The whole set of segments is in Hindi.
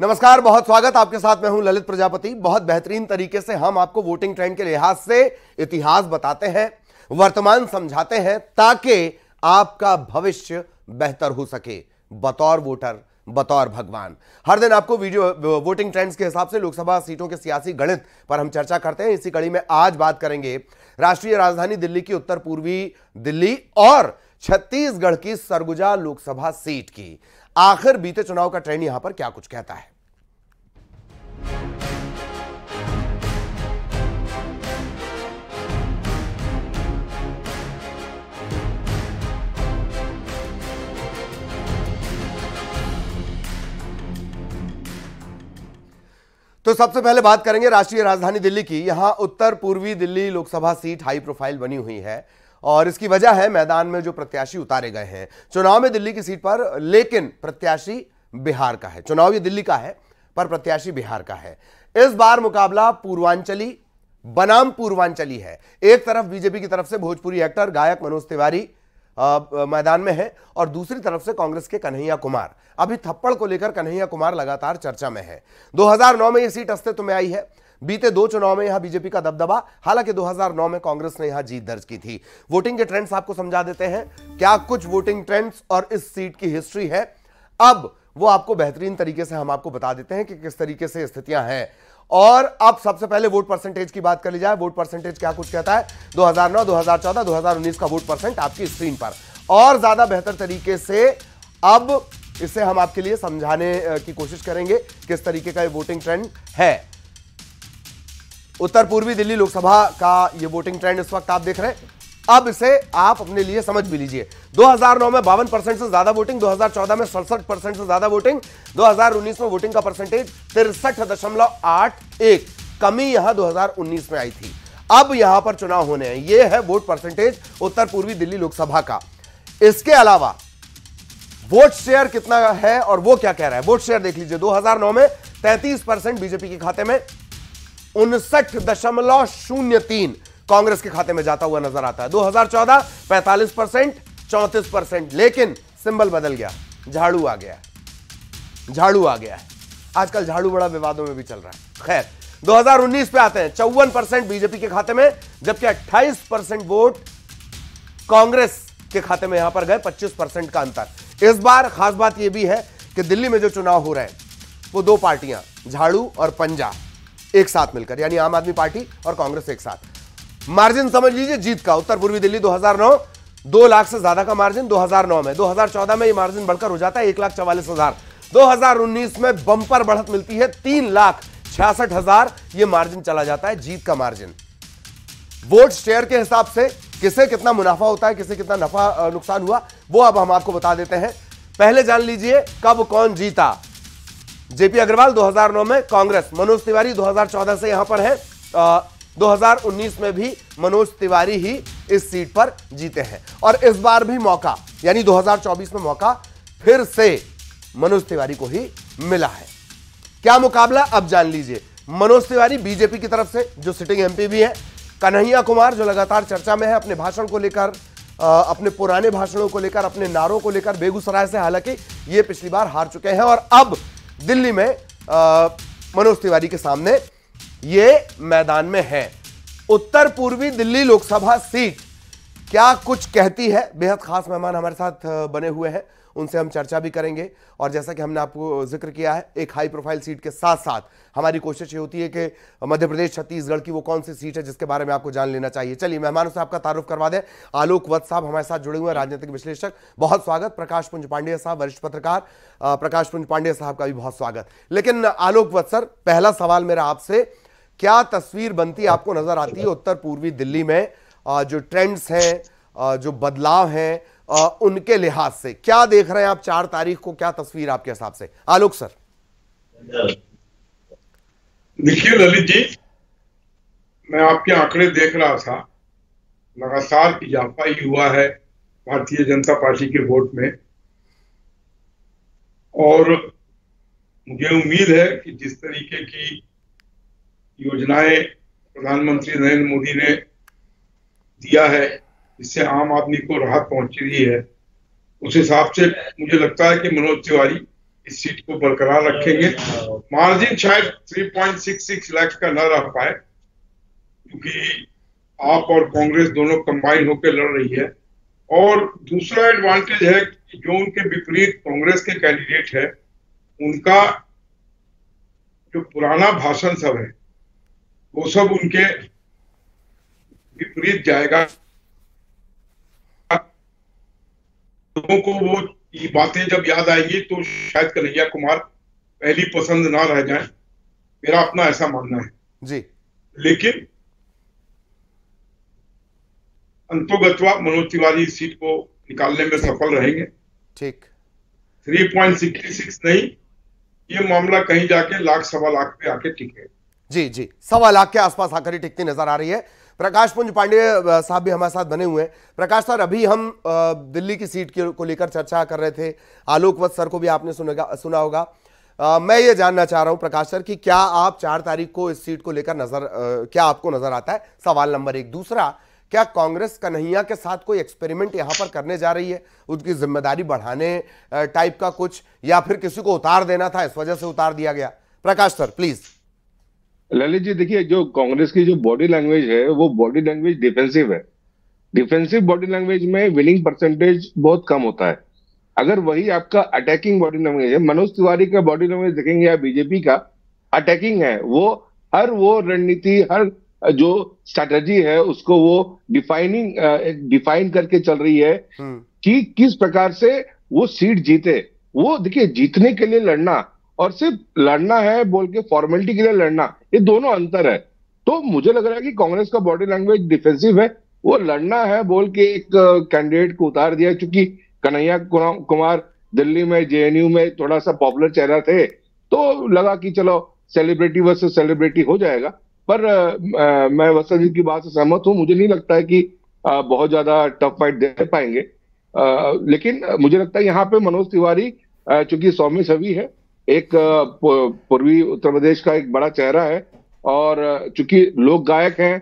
नमस्कार बहुत स्वागत आपके साथ मैं हूं ललित प्रजापति बहुत बेहतरीन तरीके से हम आपको वोटिंग ट्रेंड के लिहाज से इतिहास बताते हैं वर्तमान समझाते हैं ताकि आपका भविष्य बेहतर हो सके बतौर वोटर बतौर भगवान हर दिन आपको वीडियो वोटिंग ट्रेंड्स के हिसाब से लोकसभा सीटों के सियासी गणित पर हम चर्चा करते हैं इसी कड़ी में आज बात करेंगे राष्ट्रीय राजधानी दिल्ली की उत्तर पूर्वी दिल्ली और छत्तीसगढ़ की सरगुजा लोकसभा सीट की आखिर बीते चुनाव का ट्रेंड यहां पर क्या कुछ कहता है तो सबसे पहले बात करेंगे राष्ट्रीय राजधानी दिल्ली की यहां उत्तर पूर्वी Delhi Lok Sabha seat high profile बनी हुई है और इसकी वजह है मैदान में जो प्रत्याशी उतारे गए हैं चुनाव में दिल्ली की सीट पर लेकिन प्रत्याशी बिहार का है चुनाव ये दिल्ली का है पर प्रत्याशी बिहार का है इस बार मुकाबला पूर्वांचली बनाम पूर्वांचली है एक तरफ बीजेपी की तरफ से भोजपुरी एक्टर गायक मनोज तिवारी मैदान में है और दूसरी तरफ से कांग्रेस के कन्हैया कुमार अभी थप्पड़ को लेकर कन्हैया कुमार लगातार चर्चा में है 2009 में यह सीट अस्तित्व में आई है बीते दो चुनाव में यहां बीजेपी का दबदबा हालांकि 2009 में कांग्रेस ने यहां जीत दर्ज की थी वोटिंग के ट्रेंड्स आपको समझा देते हैं क्या कुछ वोटिंग ट्रेंड्स और इस सीट की हिस्ट्री है अब वो आपको बेहतरीन तरीके से हम आपको बता देते हैं कि किस तरीके से स्थितियां हैं और अब सबसे पहले वोट परसेंटेज की बात कर ली जाए वोट परसेंटेज क्या कुछ कहता है 2009, 2014, 2019 का वोट परसेंट आपकी स्क्रीन पर और ज्यादा बेहतर तरीके से अब इसे हम आपके लिए समझाने की कोशिश करेंगे किस तरीके का ये वोटिंग ट्रेंड है उत्तर पूर्वी दिल्ली लोकसभा का ये वोटिंग ट्रेंड इस वक्त आप देख रहे हैं अब इसे आप अपने लिए समझ भी लीजिए 2009 में बावन परसेंट से ज्यादा वोटिंग 2014 में सड़सठ परसेंट से ज्यादा वोटिंग 2019 में वोटिंग का परसेंटेज तिरसठ दशमलव आठ एक कमी यहां 2019 में आई थी अब यहां पर चुनाव होने हैं यह है वोट परसेंटेज उत्तर पूर्वी दिल्ली लोकसभा का इसके अलावा वोट शेयर कितना है और वो क्या कह रहा है वोट शेयर देख लीजिए 2009 में 33 परसेंट बीजेपी के खाते में उनसठ दशमलव शून्य तीन कांग्रेस के खाते में जाता हुआ नजर आता है 2014 45 परसेंट चौंतीस परसेंट लेकिन सिंबल बदल गया झाड़ू आ गया झाड़ू आ गया है आजकल झाड़ू बड़ा विवादों में भी चल रहा है खैर 2019 पे आते हैं चौवन परसेंट बीजेपी के खाते में जबकि 28 परसेंट वोट कांग्रेस के खाते में यहां पर गए 25 परसेंट का अंतर इस बार खास बात यह भी है कि दिल्ली में जो चुनाव हो रहे हैं वो दो पार्टियां झाड़ू और पंजाब एक साथ मिलकर यानी आम आदमी पार्टी और कांग्रेस एक साथ मार्जिन समझ लीजिए जीत का उत्तर पूर्वी दिल्ली 2009 दो लाख से ज्यादा का मार्जिन 2009 में 2014 में ये मार्जिन बढ़कर हो जाता है एक लाख चवालीस हजार दो में बंपर बढ़त मिलती है तीन लाख छियासठ हजार ये मार्जिन चला जाता है जीत का मार्जिन वोट शेयर के हिसाब से किसे कितना मुनाफा होता है किसे कितना नफा नुकसान हुआ वो अब हम आपको बता देते हैं पहले जान लीजिए कब कौन जीता जेपी अग्रवाल 2009 में कांग्रेस मनोज तिवारी 2014 से यहां पर है आ, 2019 में भी मनोज तिवारी ही इस सीट पर जीते हैं और इस बार भी मौका यानी 2024 में मौका फिर से मनोज तिवारी को ही मिला है क्या मुकाबला अब जान लीजिए मनोज तिवारी बीजेपी की तरफ से जो सिटिंग एमपी भी है कन्हैया कुमार जो लगातार चर्चा में है अपने भाषण को लेकर अपने पुराने भाषणों को लेकर अपने नारों को लेकर बेगूसराय से हालांकि ये पिछली बार हार चुके हैं और अब दिल्ली में मनोज तिवारी के सामने ये मैदान में है उत्तर पूर्वी दिल्ली लोकसभा सीट क्या कुछ कहती है बेहद खास मेहमान हमारे साथ बने हुए हैं उनसे हम चर्चा भी करेंगे और जैसा कि हमने आपको जिक्र किया है एक हाई प्रोफाइल सीट के साथ साथ हमारी कोशिश ये होती है कि मध्य प्रदेश छत्तीसगढ़ की वो कौन सी सीट है जिसके बारे में आपको जान लेना चाहिए चलिए मेहमानों से आपका तारुफ करवा दें आलोक वत्स साहब हमारे साथ जुड़े हुए हैं राजनीतिक विश्लेषक बहुत स्वागत प्रकाश पुंज पांडे साहब वरिष्ठ पत्रकार प्रकाश पुंज पांडे साहब का भी बहुत स्वागत लेकिन आलोक वत्स सर पहला सवाल मेरा आपसे क्या तस्वीर बनती आपको नजर आती है उत्तर पूर्वी दिल्ली में जो ट्रेंड्स हैं जो बदलाव हैं उनके लिहाज से क्या देख रहे हैं आप चार तारीख को क्या तस्वीर आपके हिसाब से आलोक सर देखिए ललित जी मैं आपके आंकड़े देख रहा था लगातार इजाफा ही हुआ है भारतीय जनता पार्टी के वोट में और मुझे उम्मीद है कि जिस तरीके की योजनाएं प्रधानमंत्री नरेंद्र मोदी ने दिया है इससे आम आदमी को राहत पहुंच रही है उस हिसाब से मुझे लगता है कि मनोज तिवारी इस सीट को बरकरार रखेंगे मार्जिन शायद 3.66 लाख का न रह पाए क्योंकि आप और कांग्रेस दोनों कंबाइन होकर लड़ रही है और दूसरा एडवांटेज है कि जो उनके विपरीत कांग्रेस के कैंडिडेट है उनका जो पुराना भाषण सब है वो सब उनके विपरीत जाएगा लोगों को वो ये बातें जब याद आएंगी तो शायद कन्हैया कुमार पहली पसंद ना रह जाए मेरा अपना ऐसा मानना है जी लेकिन अंतोगतवा मनोज तिवारी सीट को निकालने में सफल रहेंगे ठीक 3.66 नहीं ये मामला कहीं जाके लाख सवा लाख पे आके टिके जी जी सवा लाख के आसपास आकर ही टिकती नजर आ रही है प्रकाश पुंज पांडे साहब भी हमारे साथ बने हुए हैं प्रकाश सर अभी हम दिल्ली की सीट को लेकर चर्चा कर रहे थे आलोक वत्स सर को भी आपने सुनेगा सुना होगा मैं ये जानना चाह रहा हूं प्रकाश सर कि क्या आप चार तारीख को इस सीट को लेकर नजर क्या आपको नजर आता है सवाल नंबर एक दूसरा क्या कांग्रेस कन्हैया के साथ कोई एक्सपेरिमेंट यहां पर करने जा रही है उनकी जिम्मेदारी बढ़ाने टाइप का कुछ या फिर किसी को उतार देना था इस वजह से उतार दिया गया प्रकाश सर प्लीज़ ललित जी देखिए जो कांग्रेस की जो बॉडी लैंग्वेज है वो बॉडी लैंग्वेज डिफेंसिव है डिफेंसिव बॉडी लैंग्वेज में विनिंग परसेंटेज बहुत कम होता है अगर वही आपका अटैकिंग बॉडी लैंग्वेज है मनोज तिवारी का बॉडी लैंग्वेज देखेंगे या बीजेपी का अटैकिंग है वो हर वो रणनीति हर जो स्ट्रेटजी है उसको वो डिफाइनिंग डिफाइन करके चल रही है हम्म। कि किस प्रकार से वो सीट जीते वो देखिए जीतने के लिए लड़ना और सिर्फ लड़ना है बोल के फॉर्मेलिटी के लिए लड़ना ये दोनों अंतर है तो मुझे लग रहा है कि कांग्रेस का बॉडी लैंग्वेज डिफेंसिव है वो लड़ना है बोल के एक कैंडिडेट को उतार दिया चूंकि कन्हैया कुमार दिल्ली में जेएनयू में थोड़ा सा पॉपुलर चेहरा थे तो लगा कि चलो सेलिब्रिटी वर्सेस सेलिब्रिटी हो जाएगा पर आ, मैं वसंत जी की बात से सहमत हूँ मुझे नहीं लगता है कि आ, बहुत ज्यादा टफ फाइट दे पाएंगे आ, लेकिन मुझे लगता है यहाँ पे मनोज तिवारी चूंकि सौम्य सभी है एक पूर्वी उत्तर प्रदेश का एक बड़ा चेहरा है और चूंकि लोक गायक है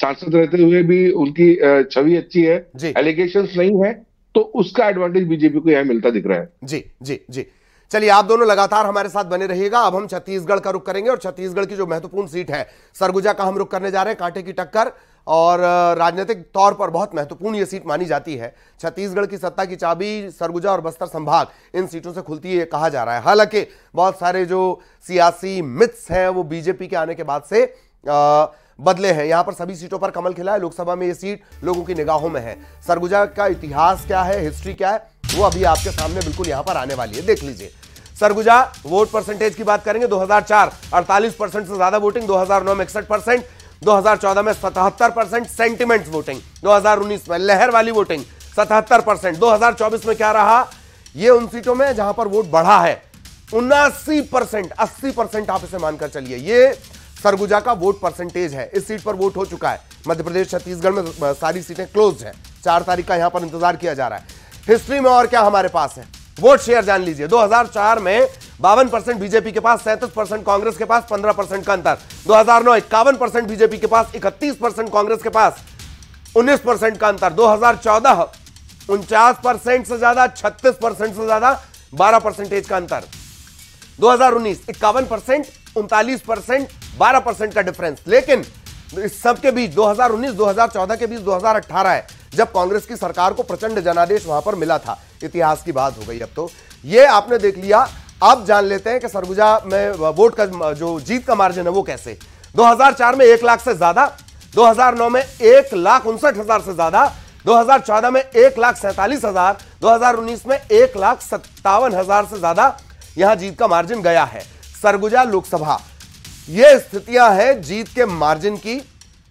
सांसद रहते हुए भी उनकी छवि अच्छी है एलिगेशन नहीं है तो उसका एडवांटेज बीजेपी को यह मिलता दिख रहा है जी जी जी चलिए आप दोनों लगातार हमारे साथ बने रहिएगा अब हम छत्तीसगढ़ का रुख करेंगे और छत्तीसगढ़ की जो महत्वपूर्ण सीट है सरगुजा का हम रुख करने जा रहे हैं कांटे की टक्कर और राजनीतिक तौर पर बहुत महत्वपूर्ण ये सीट मानी जाती है छत्तीसगढ़ की सत्ता की चाबी सरगुजा और बस्तर संभाग इन सीटों से खुलती है कहा जा रहा है हालांकि बहुत सारे जो सियासी मिथ्स हैं वो बीजेपी के आने के बाद से आ, बदले हैं यहां पर सभी सीटों पर कमल खिला है लोकसभा में ये सीट लोगों की निगाहों में है सरगुजा का इतिहास क्या है हिस्ट्री क्या है वो अभी आपके सामने बिल्कुल यहां पर आने वाली है देख लीजिए सरगुजा वोट परसेंटेज की बात करेंगे 2004 48 परसेंट से ज्यादा वोटिंग 2009 में इकसठ परसेंट दो में सतहत्तर परसेंट सेंटिमेंट वोटिंग 2019 में लहर वाली वोटिंग सतहत्तर परसेंट दो में क्या रहा ये उन सीटों में जहां पर वोट बढ़ा है उन्नासी परसेंट अस्सी परसेंट आप इसे मानकर चलिए ये सरगुजा का वोट परसेंटेज है इस सीट पर वोट हो चुका है मध्य प्रदेश छत्तीसगढ़ में सारी सीटें क्लोज है चार तारीख का यहां पर इंतजार किया जा रहा है हिस्ट्री में और क्या हमारे पास है वोट शेयर जान लीजिए 2004 में बावन परसेंट बीजेपी के पास सैंतीस परसेंट कांग्रेस के पास 15 परसेंट का अंतर 2009 इक्यावन परसेंट बीजेपी के पास 31 परसेंट कांग्रेस के पास 19 परसेंट का अंतर 2014 उनचास परसेंट से ज्यादा 36 परसेंट से ज्यादा 12 परसेंटेज का अंतर 2019 इक्यावन परसेंट उनतालीस परसेंट बारह परसेंट का डिफरेंस लेकिन इस सबके बीच दो हजार के बीच दो है जब कांग्रेस की सरकार को प्रचंड जनादेश वहां पर मिला था इतिहास की बात हो गई अब तो ये आपने देख लिया अब जान लेते हैं कि सरगुजा में वोट का जो जीत का मार्जिन है वो कैसे 2004 में एक लाख से ज्यादा 2009 में एक लाख उनसठ हजार से ज्यादा 2014 में एक लाख सैंतालीस हजार दो में एक लाख सत्तावन हजार से ज्यादा यहां जीत का मार्जिन गया है सरगुजा लोकसभा ये स्थितियां हैं जीत के मार्जिन की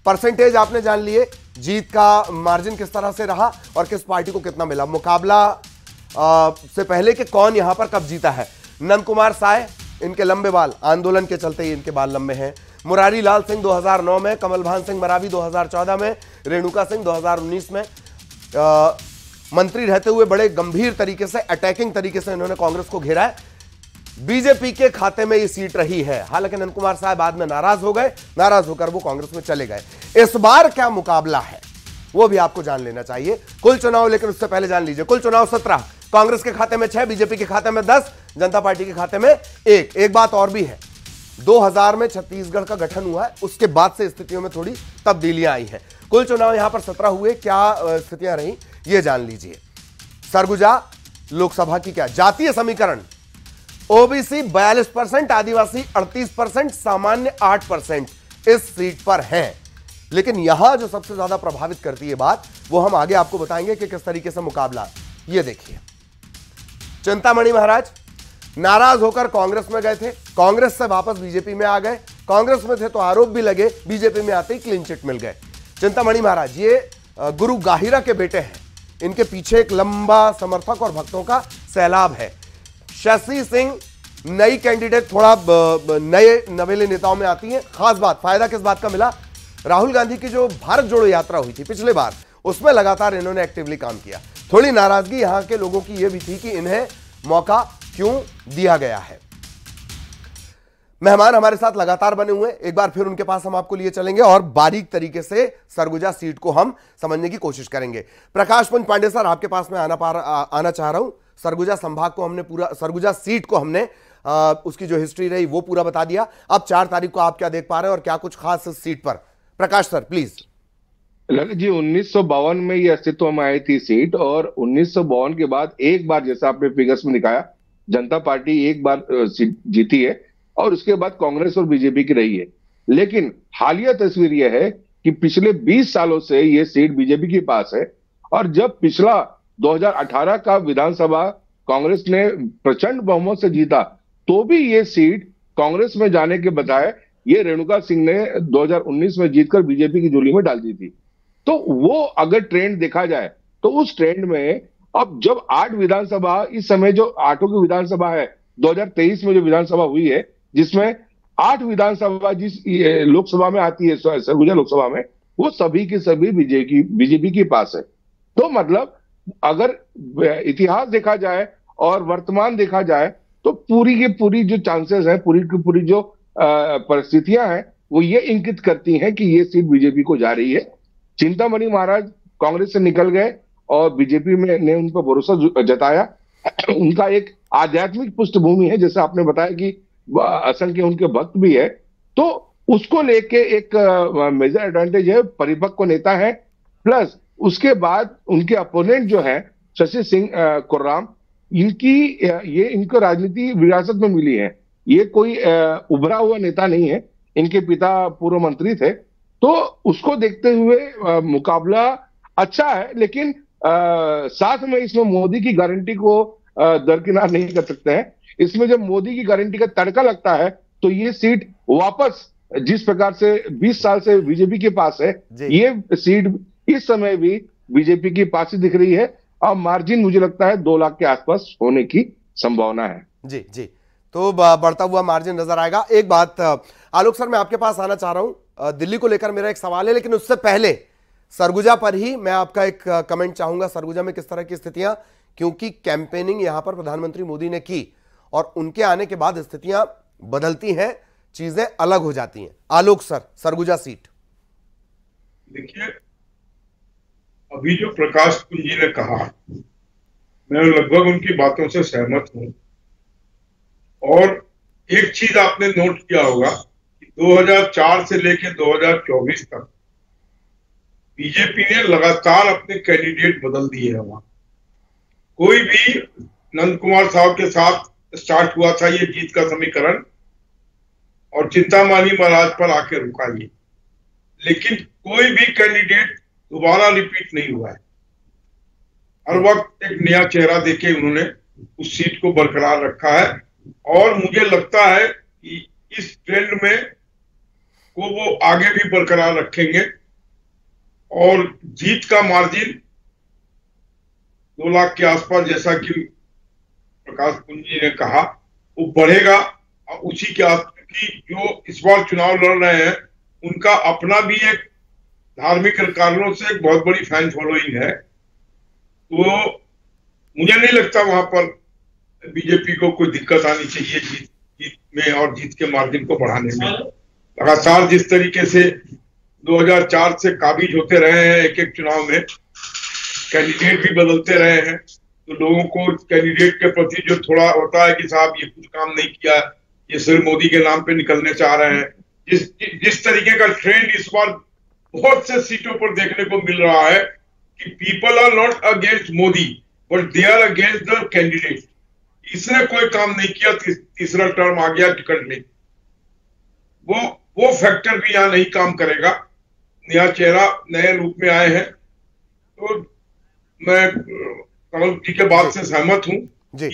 परसेंटेज आपने जान लिए जीत का मार्जिन किस तरह से रहा और किस पार्टी को कितना मिला मुकाबला आ, से पहले कि कौन यहां पर कब जीता है नंद कुमार साय इनके लंबे बाल आंदोलन के चलते ही इनके बाल लंबे हैं मुरारी लाल सिंह 2009 में कमल भान सिंह मरावी 2014 में रेणुका सिंह 2019 में आ, मंत्री रहते हुए बड़े गंभीर तरीके से अटैकिंग तरीके से इन्होंने कांग्रेस को घेरा है बीजेपी के खाते में ये सीट रही है हालांकि नंद कुमार साहब बाद में नाराज हो गए नाराज होकर वो कांग्रेस में चले गए इस बार क्या मुकाबला है वो भी आपको जान लेना चाहिए कुल चुनाव लेकिन उससे पहले जान लीजिए कुल चुनाव सत्रह कांग्रेस के खाते में छह बीजेपी के खाते में दस जनता पार्टी के खाते में एक एक बात और भी है 2000 में छत्तीसगढ़ का गठन हुआ है उसके बाद से स्थितियों में थोड़ी तब्दीलियां आई है कुल चुनाव यहां पर सत्रह हुए क्या स्थितियां रही ये जान लीजिए सरगुजा लोकसभा की क्या जातीय समीकरण ओबीसी 42 परसेंट आदिवासी 38 परसेंट सामान्य 8 परसेंट इस सीट पर हैं लेकिन यहां जो सबसे ज्यादा प्रभावित करती है बात वो हम आगे आपको बताएंगे कि किस तरीके से मुकाबला ये देखिए चिंतामणि महाराज नाराज होकर कांग्रेस में गए थे कांग्रेस से वापस बीजेपी में आ गए कांग्रेस में थे तो आरोप भी लगे बीजेपी में आते ही क्लीन चिट मिल गए चिंतामणि महाराज ये गुरु गाहिरा के बेटे हैं इनके पीछे एक लंबा समर्थक और भक्तों का सैलाब है शशि सिंह नई कैंडिडेट थोड़ा नए नवेले नेताओं में आती हैं खास बात फायदा किस बात का मिला राहुल गांधी की जो भारत जोड़ो यात्रा हुई थी पिछले बार उसमें लगातार इन्होंने एक्टिवली काम किया थोड़ी नाराजगी यहां के लोगों की यह भी थी कि इन्हें मौका क्यों दिया गया है मेहमान हमारे साथ लगातार बने हुए एक बार फिर उनके पास हम आपको लिए चलेंगे और बारीक तरीके से सरगुजा सीट को हम समझने की कोशिश करेंगे प्रकाश पंच पांडे सर आपके पास मैं आना पा आना चाह रहा हूं सरगुजा संभाग को हमने पूरा सरगुजा सीट को हमने आ, उसकी जो हिस्ट्री रही वो पूरा बता दिया अब चार तारीख को आप क्या देख पा रहे हैं और क्या कुछ खास इस सीट पर प्रकाश सर प्लीज ललित जी उन्नीस में ये अस्तित्व में आई थी सीट और उन्नीस के बाद एक बार जैसा आपने फिगर्स में दिखाया जनता पार्टी एक बार सीट जीती है और उसके बाद कांग्रेस और बीजेपी की रही है लेकिन हालिया तस्वीर यह है कि पिछले 20 सालों से यह सीट बीजेपी के पास है और जब पिछला 2018 का विधानसभा कांग्रेस ने प्रचंड बहुमत से जीता तो भी ये सीट कांग्रेस में जाने के बताए ये रेणुका सिंह ने 2019 में जीतकर बीजेपी की जोली में डाल दी थी तो वो अगर ट्रेंड देखा जाए तो उस ट्रेंड में अब जब आठ विधानसभा इस समय जो आठों की विधानसभा है 2023 में जो विधानसभा हुई है जिसमें आठ विधानसभा जिस लोकसभा में आती है सरगुजा लोकसभा में वो सभी की सभी बीजेपी बीजेपी के पास है तो मतलब अगर इतिहास देखा जाए और वर्तमान देखा जाए तो पूरी की पूरी जो चांसेस है पूरी की पूरी जो परिस्थितियां हैं वो ये इंकित करती हैं कि ये सीट बीजेपी को जा रही है चिंतामणि महाराज कांग्रेस से निकल गए और बीजेपी में ने उन पर भरोसा जताया उनका एक आध्यात्मिक पृष्ठभूमि है जैसे आपने बताया कि असंख्य उनके भक्त भी है तो उसको लेके एक मेजर एडवांटेज है परिपक्व नेता है प्लस उसके बाद उनके अपोनेंट जो है शशि सिंह कुर्राम इनकी ये इनको राजनीति विरासत में मिली है ये कोई उभरा हुआ नेता नहीं है इनके पिता पूर्व मंत्री थे तो उसको देखते हुए मुकाबला अच्छा है लेकिन आ, साथ में इसमें मोदी की गारंटी को दरकिनार नहीं कर सकते हैं इसमें जब मोदी की गारंटी का तड़का लगता है तो ये सीट वापस जिस प्रकार से 20 साल से बीजेपी के पास है ये सीट इस समय भी बीजेपी की पासी दिख रही है और मार्जिन मुझे लगता है दो लाख के आसपास होने की संभावना है जी जी तो बढ़ता हुआ मार्जिन नजर आएगा एक बात आलोक सर मैं आपके पास आना चाह रहा हूं दिल्ली को लेकर मेरा एक सवाल है लेकिन उससे पहले सरगुजा पर ही मैं आपका एक कमेंट चाहूंगा सरगुजा में किस तरह की स्थितियां क्योंकि कैंपेनिंग यहां पर प्रधानमंत्री मोदी ने की और उनके आने के बाद स्थितियां बदलती हैं चीजें अलग हो जाती हैं आलोक सर सरगुजा सीट देखिए अभी जो प्रकाश कुंजी ने कहा मैं लगभग उनकी बातों से सहमत हूं और एक चीज आपने नोट किया होगा कि 2004 से लेकर 2024 तक बीजेपी ने लगातार अपने कैंडिडेट बदल दिए हैं वहां कोई भी नंद कुमार साहब के साथ स्टार्ट हुआ था ये जीत का समीकरण और चिंतामानी महाराज पर आके रुका ये लेकिन कोई भी कैंडिडेट दोबारा रिपीट नहीं हुआ है हर वक्त एक नया चेहरा देके उन्होंने उस सीट को बरकरार रखा है और मुझे लगता है कि इस ट्रेंड में को वो आगे भी बरकरार रखेंगे और जीत का मार्जिन दो लाख के आसपास जैसा कि प्रकाश पुंजी ने कहा वो बढ़ेगा और उसी के आसपास जो इस बार चुनाव लड़ रहे हैं उनका अपना भी एक धार्मिक कारणों से एक बहुत बड़ी फैन फॉलोइंग है तो मुझे नहीं लगता वहां पर बीजेपी को कोई दिक्कत आनी चाहिए जीत जीत में और जीत के मार्जिन को बढ़ाने में लगातार जिस तरीके से 2004 से काबिज होते रहे हैं एक एक चुनाव में कैंडिडेट भी बदलते रहे हैं तो लोगों को कैंडिडेट के प्रति जो थोड़ा होता है कि साहब ये कुछ काम नहीं किया ये सिर्फ मोदी के नाम पे निकलने चाह रहे हैं जिस जिस तरीके का ट्रेंड इस बार बहुत से सीटों पर देखने को मिल रहा है कि people are not against Modi but they are against the candidate इसने कोई काम नहीं किया तीसरा टर्म आ गया टिकट नहीं वो वो फैक्टर भी यहां नहीं काम करेगा नया चेहरा नए रूप में आए हैं तो मैं कमल जी के बात से सहमत हूँ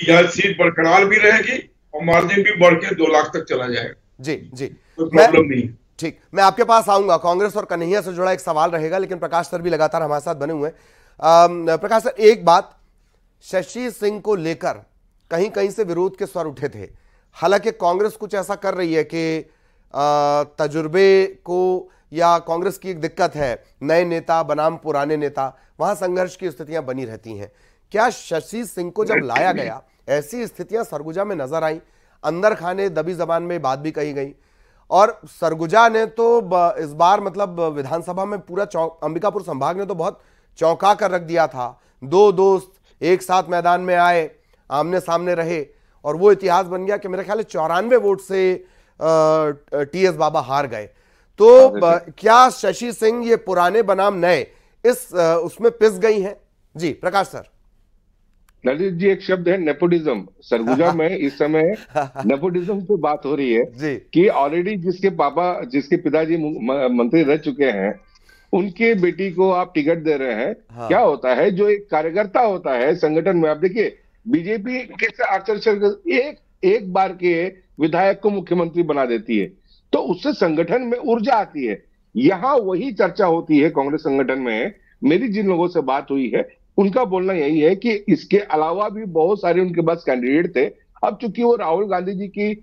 यह सीट बरकरार भी रहेगी और मार्जिन भी बढ़ के दो लाख तक चला जाएगा जी जी तो प्रॉब्लम नहीं ठीक मैं आपके पास आऊंगा कांग्रेस और कन्हैया से जुड़ा एक सवाल रहेगा लेकिन प्रकाश सर भी लगातार हमारे साथ बने हुए हैं प्रकाश सर एक बात शशि सिंह को लेकर कहीं कहीं से विरोध के स्वर उठे थे हालांकि कांग्रेस कुछ ऐसा कर रही है कि तजुर्बे को या कांग्रेस की एक दिक्कत है नए नेता बनाम पुराने नेता वहां संघर्ष की स्थितियां बनी रहती हैं क्या शशि सिंह को जब लाया गया ऐसी स्थितियां सरगुजा में नजर आई अंदर खाने दबी जबान में बात भी कही गई और सरगुजा ने तो इस बार मतलब विधानसभा में पूरा अंबिकापुर संभाग ने तो बहुत चौंका कर रख दिया था दो दोस्त एक साथ मैदान में आए आमने सामने रहे और वो इतिहास बन गया कि मेरे ख्याल चौरानवे वोट से टी एस बाबा हार गए तो हाँ, क्या शशि सिंह ये पुराने बनाम नए इस उसमें पिस गई हैं जी प्रकाश सर ललित जी एक शब्द है नेपोटिज्म सरगुजा में इस समय नेपोटिज्म पे बात हो रही है कि ऑलरेडी जिसके पापा जिसके पिताजी मंत्री रह चुके हैं उनके बेटी को आप टिकट दे रहे हैं हाँ। क्या होता है जो एक कार्यकर्ता होता है संगठन में आप देखिए बीजेपी कैसे आचर एक एक बार के विधायक को मुख्यमंत्री बना देती है तो उससे संगठन में ऊर्जा आती है यहाँ वही चर्चा होती है कांग्रेस संगठन में मेरी जिन लोगों से बात हुई है उनका बोलना यही है कि इसके अलावा भी बहुत सारे उनके पास कैंडिडेट थे अब चूंकि वो राहुल गांधी जी की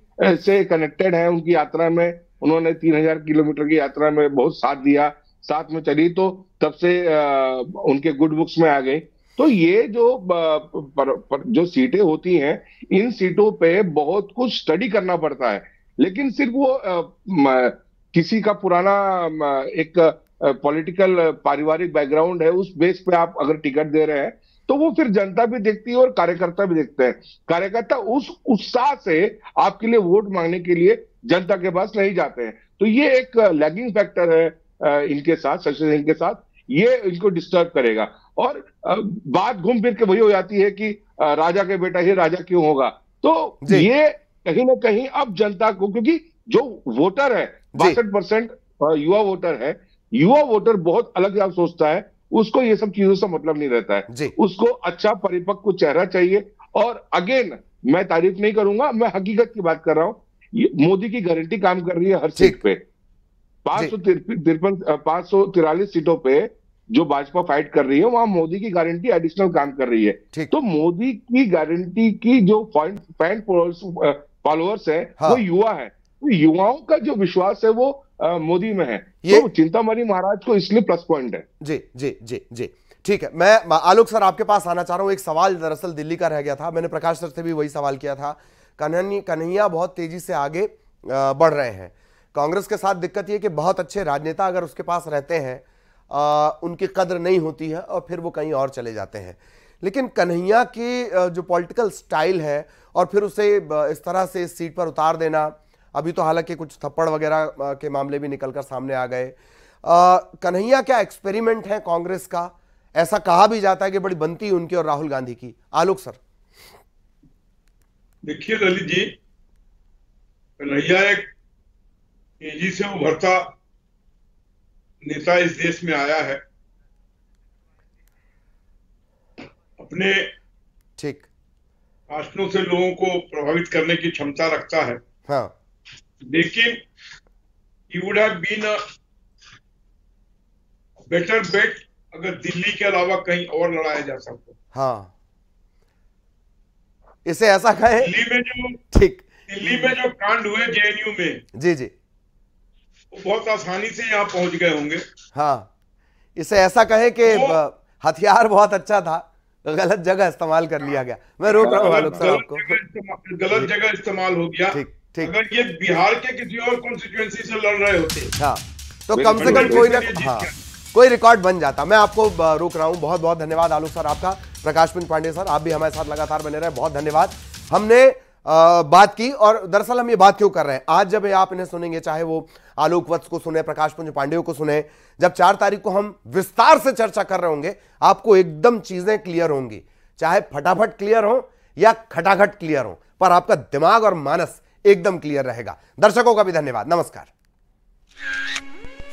से कनेक्टेड है उनकी यात्रा में उन्होंने तीन हजार किलोमीटर की यात्रा में बहुत साथ दिया साथ में चली तो तब से उनके गुड बुक्स में आ गई तो ये जो पर, पर, जो सीटें होती हैं इन सीटों पे बहुत कुछ स्टडी करना पड़ता है लेकिन सिर्फ वो किसी का पुराना एक पॉलिटिकल पारिवारिक बैकग्राउंड है उस बेस पे आप अगर टिकट दे रहे हैं तो वो फिर जनता भी देखती है और कार्यकर्ता भी देखते हैं कार्यकर्ता उस उत्साह से आपके लिए वोट मांगने के लिए जनता के पास नहीं जाते हैं तो ये एक लैगिंग फैक्टर है इनके साथ शशि सिंह के साथ ये इनको डिस्टर्ब करेगा और बात घूम फिर के वही हो जाती है कि राजा के बेटा ही राजा क्यों होगा तो ये कहीं ना कहीं अब जनता को क्योंकि जो वोटर है बासठ परसेंट युवा वोटर है युवा वोटर बहुत अलग अलग सोचता है उसको ये सब चीजों से मतलब नहीं रहता है उसको अच्छा परिपक्व चेहरा चाहिए और अगेन मैं तारीफ नहीं करूंगा मैं हकीकत की बात कर रहा हूं मोदी की गारंटी काम कर रही है हर सीट पे पांच सौ तिरपन पांच सौ तिरालीस सीटों पे जो भाजपा फाइट कर रही है वहां मोदी की गारंटी एडिशनल काम कर रही है तो मोदी की गारंटी की जो फैन फॉलोअर्स है हाँ। वो युवा है तो युवाओं का जो विश्वास है वो मोदी में है ये तो चिंतामणि महाराज को इसलिए प्लस पॉइंट है जी जी जी जी ठीक है मैं आलोक सर आपके पास आना चाह रहा हूं एक सवाल दरअसल दिल्ली का रह गया था मैंने प्रकाश सर से भी वही सवाल किया था कन्हैया बहुत तेजी से आगे बढ़ रहे हैं कांग्रेस के साथ दिक्कत यह कि बहुत अच्छे राजनेता अगर उसके पास रहते हैं आ, उनकी कदर नहीं होती है और फिर वो कहीं और चले जाते हैं लेकिन कन्हैया की जो पॉलिटिकल स्टाइल है और फिर उसे इस तरह से इस सीट पर उतार देना अभी तो हालांकि कुछ थप्पड़ वगैरह के मामले भी निकलकर सामने आ गए कन्हैया क्या एक्सपेरिमेंट है कांग्रेस का ऐसा कहा भी जाता है कि बड़ी बनती उनकी और राहुल गांधी की आलोक सर देखिए ललित जी कन्हैया एक तेजी से उभरता नेता इस देश में आया है अपने ठीक भाषणों से लोगों को प्रभावित करने की क्षमता रखता है हाँ लेकिन you would have been a better bet अगर दिल्ली के अलावा कहीं और लड़ाया जा सकता हाँ इसे ऐसा कहे दिल्ली में जो ठीक दिल्ली में जो कांड हुए जेएनयू में जी जी वो बहुत आसानी से यहाँ पहुंच गए होंगे हाँ इसे ऐसा कहे कि हथियार बहुत अच्छा था गलत जगह इस्तेमाल कर लिया गया मैं रोक रहा हूँ गलत जगह इस्तेमाल हो गया ठीक ठीक अगर ये बिहार के किसी और कॉन्स्टिट्यूएंसी से लड़ रहे होते हाँ तो कम से कम कोई ना हाँ कोई रिकॉर्ड बन जाता मैं आपको रोक रहा हूँ बहुत बहुत धन्यवाद आलोक सर आपका प्रकाश पिंड पांडे सर आप भी हमारे साथ लगातार बने रहे बहुत धन्यवाद हमने बात की और दरअसल हम ये बात क्यों कर रहे हैं आज जब आप इन्हें सुनेंगे चाहे वो आलोक वत्स को सुने प्रकाश पुंज पांडे को सुने जब चार तारीख को हम विस्तार से चर्चा कर रहे होंगे आपको एकदम चीजें क्लियर होंगी चाहे फटाफट क्लियर हो या खटाखट क्लियर हो पर आपका दिमाग और मानस एकदम क्लियर रहेगा दर्शकों का भी धन्यवाद नमस्कार